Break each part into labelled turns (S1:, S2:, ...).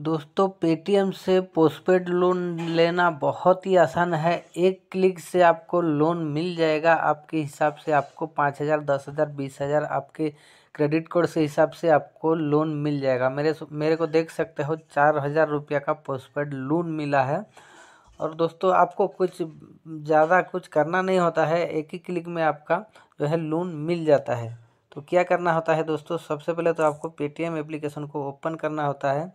S1: दोस्तों पेटीएम से postpaid loan लेना बहुत ही आसान है एक क्लिक से आपको लोन मिल जाएगा आपके हिसाब से आपको पाँच हज़ार दस हज़ार बीस हज़ार आपके क्रेडिट कार्ड से हिसाब से आपको लोन मिल जाएगा मेरे मेरे को देख सकते हो चार हज़ार रुपया का पोस्टपेड लोन मिला है और दोस्तों आपको कुछ ज़्यादा कुछ करना नहीं होता है एक ही क्लिक में आपका जो है लोन मिल जाता है तो क्या करना होता है दोस्तों सबसे पहले तो आपको पेटीएम एप्लीकेशन को ओपन करना होता है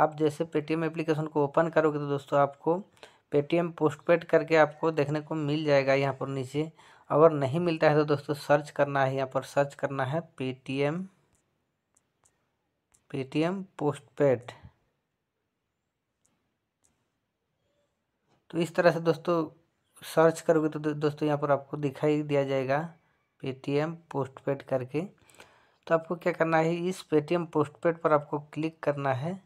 S1: आप जैसे पेटीएम एप्लीकेशन को ओपन करोगे तो दोस्तों आपको पेटीएम पोस्टपेड करके आपको देखने को मिल जाएगा यहाँ पर नीचे अगर नहीं मिलता है तो दोस्तों सर्च करना है यहाँ पर सर्च करना है पेटीएम पेटीएम पोस्टपेड तो इस तरह से दोस्तों सर्च करोगे तो दोस्तों यहाँ पर आपको दिखाई दिया जाएगा पेटीएम पोस्टपेड करके तो आपको क्या करना है इस पेटीएम पोस्टपेड पर आपको क्लिक करना है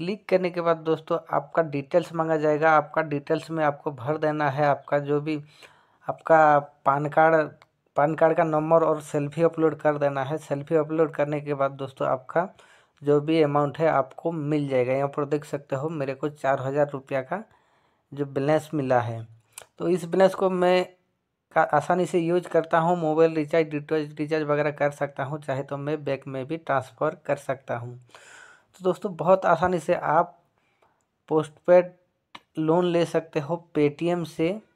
S1: क्लिक करने के बाद दोस्तों आपका डिटेल्स मांगा जाएगा आपका डिटेल्स में आपको भर देना है आपका जो भी आपका पान कार्ड पान कार्ड का नंबर और सेल्फी अपलोड कर देना है सेल्फी अपलोड करने के बाद दोस्तों आपका जो भी अमाउंट है आपको मिल जाएगा यहाँ पर देख सकते हो मेरे को चार हज़ार रुपया का जो बैलेंस मिला है तो इस बैलेंस को मैं का आसानी से यूज करता हूँ मोबाइल रिचार्ज डिटोज रिचार्ज वगैरह कर सकता हूँ चाहे तो मैं बैंक में भी ट्रांसफ़र कर सकता हूँ तो दोस्तों बहुत आसानी से आप पोस्टपेड लोन ले सकते हो पेटीएम से